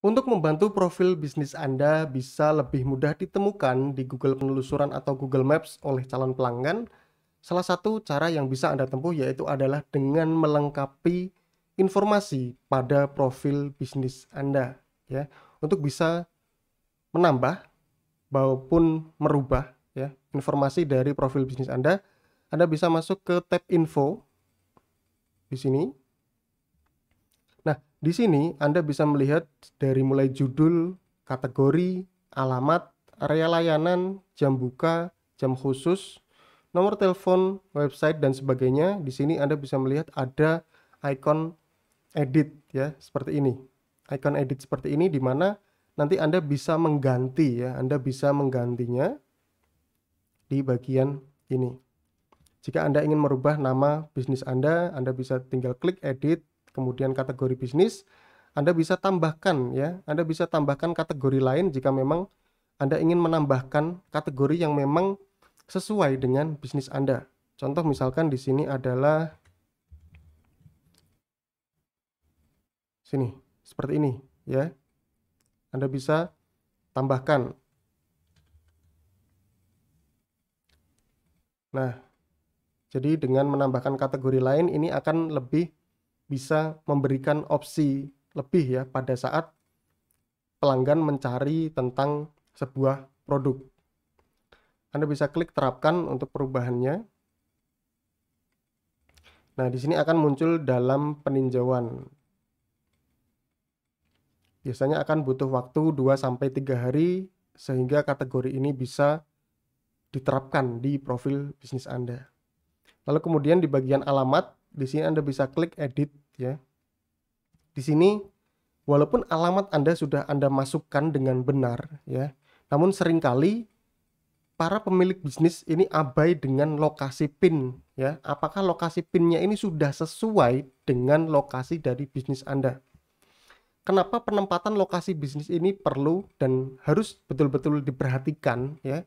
Untuk membantu profil bisnis Anda bisa lebih mudah ditemukan di Google Penelusuran atau Google Maps oleh calon pelanggan, salah satu cara yang bisa Anda tempuh yaitu adalah dengan melengkapi informasi pada profil bisnis Anda ya, untuk bisa menambah maupun merubah ya informasi dari profil bisnis Anda. Anda bisa masuk ke tab info di sini di sini Anda bisa melihat dari mulai judul, kategori, alamat, area layanan, jam buka, jam khusus, nomor telepon, website dan sebagainya. Di sini Anda bisa melihat ada icon edit ya seperti ini. Icon edit seperti ini di mana nanti Anda bisa mengganti ya, Anda bisa menggantinya di bagian ini. Jika Anda ingin merubah nama bisnis Anda, Anda bisa tinggal klik edit kemudian kategori bisnis, Anda bisa tambahkan ya, Anda bisa tambahkan kategori lain jika memang Anda ingin menambahkan kategori yang memang sesuai dengan bisnis Anda. Contoh misalkan di sini adalah sini, seperti ini ya. Anda bisa tambahkan. Nah, jadi dengan menambahkan kategori lain ini akan lebih bisa memberikan opsi lebih ya pada saat pelanggan mencari tentang sebuah produk. Anda bisa klik terapkan untuk perubahannya. Nah, di sini akan muncul dalam peninjauan. Biasanya akan butuh waktu 2 sampai 3 hari sehingga kategori ini bisa diterapkan di profil bisnis Anda. Lalu kemudian di bagian alamat, di sini Anda bisa klik edit ya. Di sini walaupun alamat Anda sudah Anda masukkan dengan benar ya, namun seringkali para pemilik bisnis ini abai dengan lokasi PIN ya. Apakah lokasi PIN-nya ini sudah sesuai dengan lokasi dari bisnis Anda? Kenapa penempatan lokasi bisnis ini perlu dan harus betul-betul diperhatikan ya.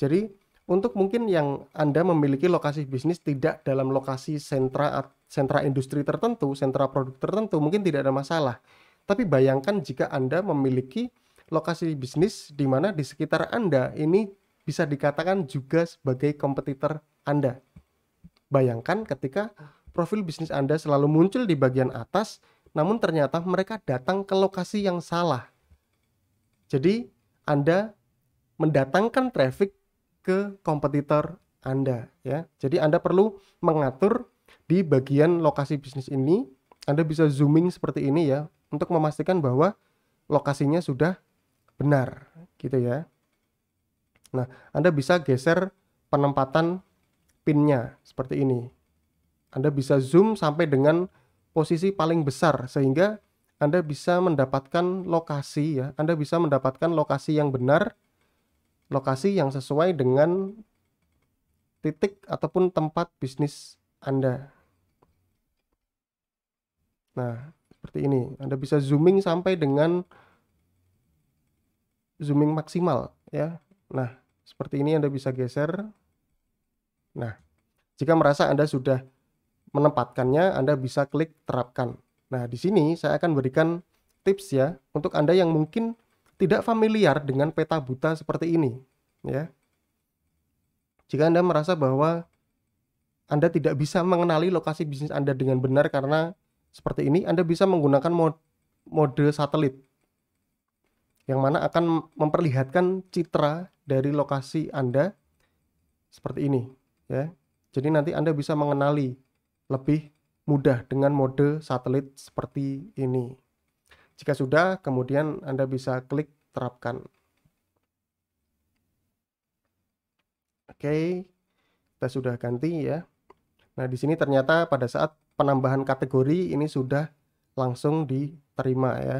Jadi untuk mungkin yang Anda memiliki lokasi bisnis tidak dalam lokasi sentra sentra industri tertentu, sentra produk tertentu, mungkin tidak ada masalah. Tapi bayangkan jika Anda memiliki lokasi bisnis di mana di sekitar Anda ini bisa dikatakan juga sebagai kompetitor Anda. Bayangkan ketika profil bisnis Anda selalu muncul di bagian atas, namun ternyata mereka datang ke lokasi yang salah. Jadi, Anda mendatangkan traffic ke kompetitor Anda ya. Jadi Anda perlu mengatur di bagian lokasi bisnis ini, Anda bisa zooming seperti ini ya, untuk memastikan bahwa lokasinya sudah benar, gitu ya. Nah, Anda bisa geser penempatan pinnya seperti ini. Anda bisa zoom sampai dengan posisi paling besar sehingga Anda bisa mendapatkan lokasi ya. Anda bisa mendapatkan lokasi yang benar, lokasi yang sesuai dengan titik ataupun tempat bisnis anda. Nah, seperti ini. Anda bisa zooming sampai dengan zooming maksimal ya. Nah, seperti ini Anda bisa geser. Nah, jika merasa Anda sudah menempatkannya, Anda bisa klik terapkan. Nah, di sini saya akan berikan tips ya untuk Anda yang mungkin tidak familiar dengan peta buta seperti ini ya. Jika Anda merasa bahwa anda tidak bisa mengenali lokasi bisnis Anda dengan benar karena seperti ini Anda bisa menggunakan mode, satelit yang mana akan memperlihatkan citra dari lokasi Anda seperti ini ya. Jadi nanti Anda bisa mengenali lebih mudah dengan mode satelit seperti ini. Jika sudah, kemudian Anda bisa klik terapkan. Oke, kita sudah ganti ya. Nah, di sini ternyata pada saat penambahan kategori ini sudah langsung diterima ya.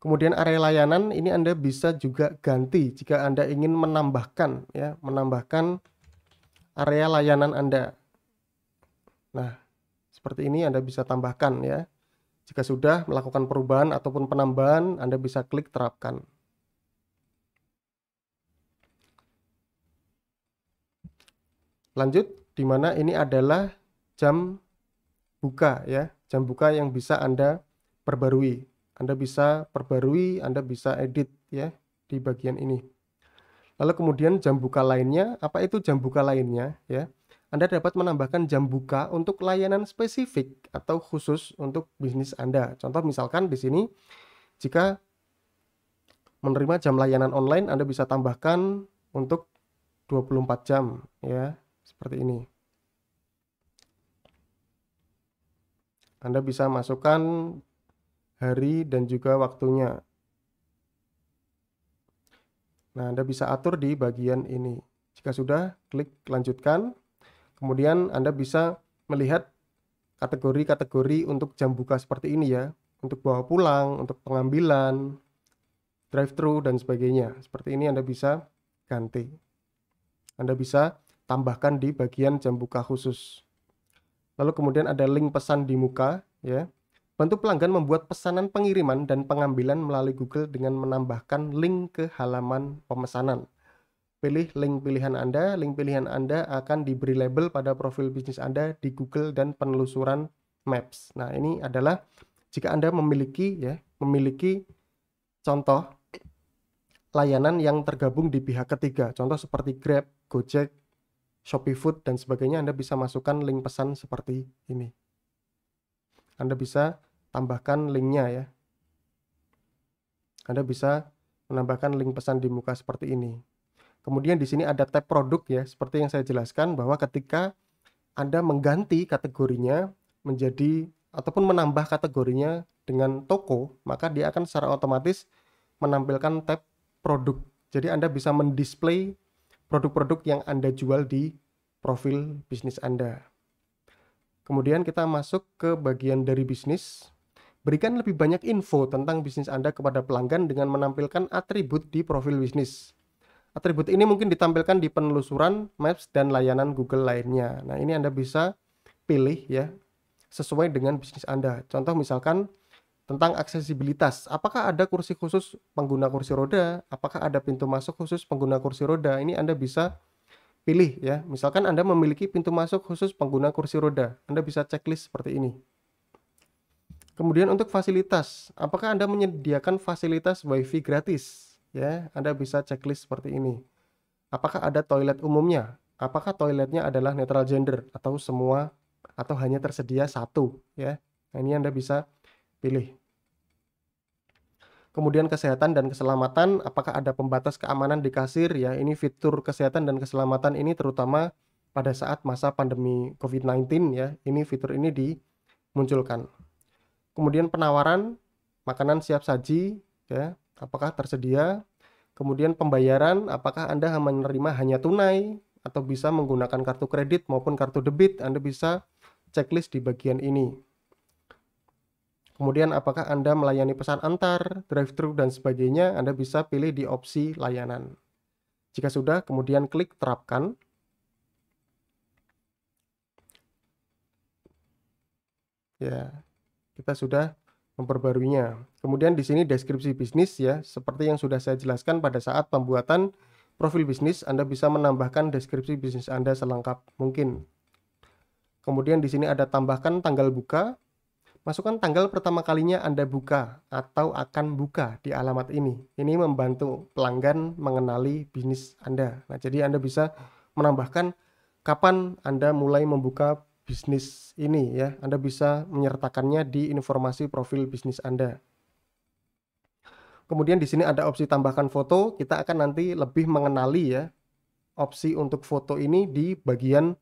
Kemudian area layanan ini Anda bisa juga ganti jika Anda ingin menambahkan ya, menambahkan area layanan Anda. Nah, seperti ini Anda bisa tambahkan ya. Jika sudah melakukan perubahan ataupun penambahan, Anda bisa klik terapkan. Lanjut, di mana ini adalah jam buka ya jam buka yang bisa Anda perbarui Anda bisa perbarui Anda bisa edit ya di bagian ini lalu kemudian jam buka lainnya apa itu jam buka lainnya ya Anda dapat menambahkan jam buka untuk layanan spesifik atau khusus untuk bisnis Anda contoh misalkan di sini jika menerima jam layanan online Anda bisa tambahkan untuk 24 jam ya seperti ini. Anda bisa masukkan hari dan juga waktunya. Nah, Anda bisa atur di bagian ini. Jika sudah, klik lanjutkan. Kemudian Anda bisa melihat kategori-kategori untuk jam buka seperti ini ya. Untuk bawa pulang, untuk pengambilan, drive-thru, dan sebagainya. Seperti ini Anda bisa ganti. Anda bisa tambahkan di bagian jam buka khusus. Lalu kemudian ada link pesan di muka, ya. Bantu pelanggan membuat pesanan pengiriman dan pengambilan melalui Google dengan menambahkan link ke halaman pemesanan. Pilih link pilihan Anda, link pilihan Anda akan diberi label pada profil bisnis Anda di Google dan penelusuran Maps. Nah, ini adalah jika Anda memiliki ya, memiliki contoh layanan yang tergabung di pihak ketiga, contoh seperti Grab, Gojek, Shopee Food dan sebagainya Anda bisa masukkan link pesan seperti ini. Anda bisa tambahkan linknya ya. Anda bisa menambahkan link pesan di muka seperti ini. Kemudian di sini ada tab produk ya, seperti yang saya jelaskan bahwa ketika Anda mengganti kategorinya menjadi ataupun menambah kategorinya dengan toko, maka dia akan secara otomatis menampilkan tab produk. Jadi Anda bisa mendisplay produk-produk yang Anda jual di profil bisnis Anda. Kemudian kita masuk ke bagian dari bisnis. Berikan lebih banyak info tentang bisnis Anda kepada pelanggan dengan menampilkan atribut di profil bisnis. Atribut ini mungkin ditampilkan di penelusuran, Maps, dan layanan Google lainnya. Nah, ini Anda bisa pilih ya, sesuai dengan bisnis Anda. Contoh misalkan tentang aksesibilitas. Apakah ada kursi khusus pengguna kursi roda? Apakah ada pintu masuk khusus pengguna kursi roda? Ini Anda bisa pilih ya. Misalkan Anda memiliki pintu masuk khusus pengguna kursi roda. Anda bisa checklist seperti ini. Kemudian untuk fasilitas, apakah Anda menyediakan fasilitas WiFi gratis? Ya, Anda bisa checklist seperti ini. Apakah ada toilet umumnya? Apakah toiletnya adalah netral gender atau semua atau hanya tersedia satu? Ya, nah, ini Anda bisa pilih. Kemudian kesehatan dan keselamatan, apakah ada pembatas keamanan di kasir ya? Ini fitur kesehatan dan keselamatan ini terutama pada saat masa pandemi COVID-19 ya. Ini fitur ini dimunculkan. Kemudian penawaran makanan siap saji ya, apakah tersedia? Kemudian pembayaran, apakah Anda menerima hanya tunai atau bisa menggunakan kartu kredit maupun kartu debit? Anda bisa checklist di bagian ini. Kemudian apakah Anda melayani pesan antar, drive-thru, dan sebagainya, Anda bisa pilih di opsi layanan. Jika sudah, kemudian klik terapkan. Ya, kita sudah memperbaruinya. Kemudian di sini deskripsi bisnis ya, seperti yang sudah saya jelaskan pada saat pembuatan profil bisnis, Anda bisa menambahkan deskripsi bisnis Anda selengkap mungkin. Kemudian di sini ada tambahkan tanggal buka, Masukkan tanggal pertama kalinya Anda buka atau akan buka di alamat ini. Ini membantu pelanggan mengenali bisnis Anda. Nah, jadi Anda bisa menambahkan kapan Anda mulai membuka bisnis ini ya. Anda bisa menyertakannya di informasi profil bisnis Anda. Kemudian di sini ada opsi tambahkan foto. Kita akan nanti lebih mengenali ya opsi untuk foto ini di bagian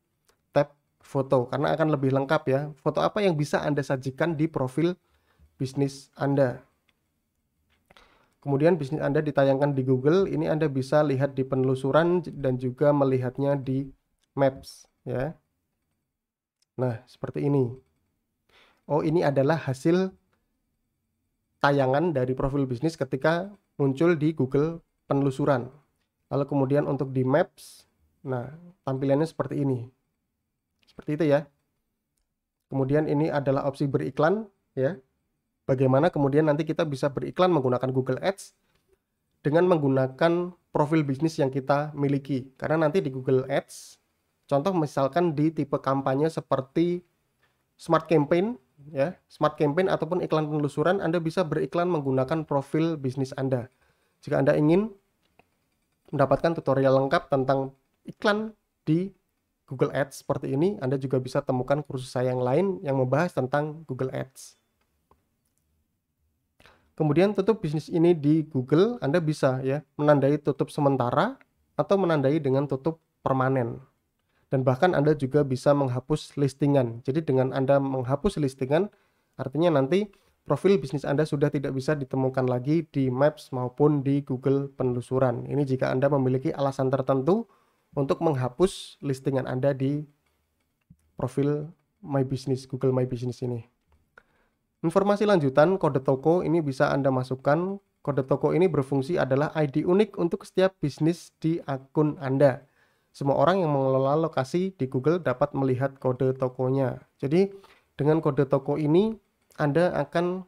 foto karena akan lebih lengkap ya. Foto apa yang bisa Anda sajikan di profil bisnis Anda. Kemudian bisnis Anda ditayangkan di Google, ini Anda bisa lihat di penelusuran dan juga melihatnya di Maps ya. Nah, seperti ini. Oh, ini adalah hasil tayangan dari profil bisnis ketika muncul di Google penelusuran. Lalu kemudian untuk di Maps, nah tampilannya seperti ini. Seperti itu ya. Kemudian ini adalah opsi beriklan ya. Bagaimana kemudian nanti kita bisa beriklan menggunakan Google Ads dengan menggunakan profil bisnis yang kita miliki. Karena nanti di Google Ads contoh misalkan di tipe kampanye seperti smart campaign ya, smart campaign ataupun iklan penelusuran Anda bisa beriklan menggunakan profil bisnis Anda. Jika Anda ingin mendapatkan tutorial lengkap tentang iklan di Google Ads seperti ini, Anda juga bisa temukan kursus saya yang lain yang membahas tentang Google Ads. Kemudian tutup bisnis ini di Google, Anda bisa ya menandai tutup sementara atau menandai dengan tutup permanen. Dan bahkan Anda juga bisa menghapus listingan. Jadi dengan Anda menghapus listingan, artinya nanti profil bisnis Anda sudah tidak bisa ditemukan lagi di Maps maupun di Google penelusuran. Ini jika Anda memiliki alasan tertentu untuk menghapus listingan Anda di profil My Business, Google My Business ini. Informasi lanjutan kode toko ini bisa Anda masukkan. Kode toko ini berfungsi adalah ID unik untuk setiap bisnis di akun Anda. Semua orang yang mengelola lokasi di Google dapat melihat kode tokonya. Jadi, dengan kode toko ini Anda akan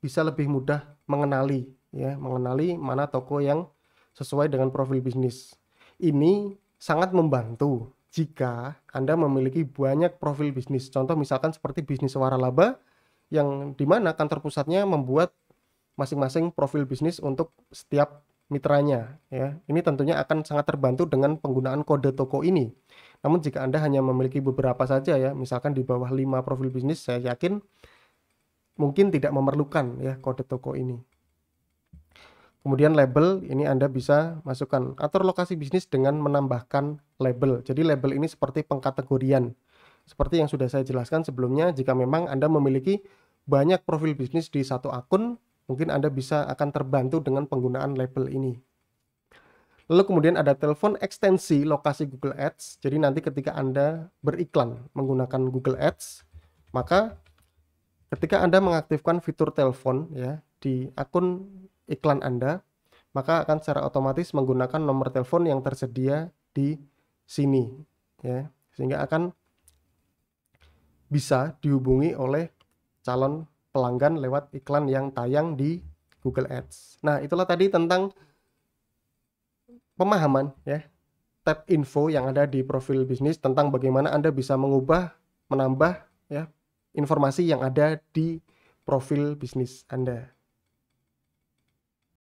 bisa lebih mudah mengenali ya, mengenali mana toko yang sesuai dengan profil bisnis ini sangat membantu jika Anda memiliki banyak profil bisnis. Contoh misalkan seperti bisnis suara laba yang di mana kantor pusatnya membuat masing-masing profil bisnis untuk setiap mitranya ya. Ini tentunya akan sangat terbantu dengan penggunaan kode toko ini. Namun jika Anda hanya memiliki beberapa saja ya, misalkan di bawah lima profil bisnis, saya yakin mungkin tidak memerlukan ya kode toko ini. Kemudian label ini Anda bisa masukkan atur lokasi bisnis dengan menambahkan label. Jadi label ini seperti pengkategorian. Seperti yang sudah saya jelaskan sebelumnya, jika memang Anda memiliki banyak profil bisnis di satu akun, mungkin Anda bisa akan terbantu dengan penggunaan label ini. Lalu kemudian ada telepon ekstensi lokasi Google Ads. Jadi nanti ketika Anda beriklan menggunakan Google Ads, maka ketika Anda mengaktifkan fitur telepon ya di akun iklan Anda, maka akan secara otomatis menggunakan nomor telepon yang tersedia di sini ya. Sehingga akan bisa dihubungi oleh calon pelanggan lewat iklan yang tayang di Google Ads. Nah, itulah tadi tentang pemahaman ya tab info yang ada di profil bisnis tentang bagaimana Anda bisa mengubah, menambah ya informasi yang ada di profil bisnis Anda.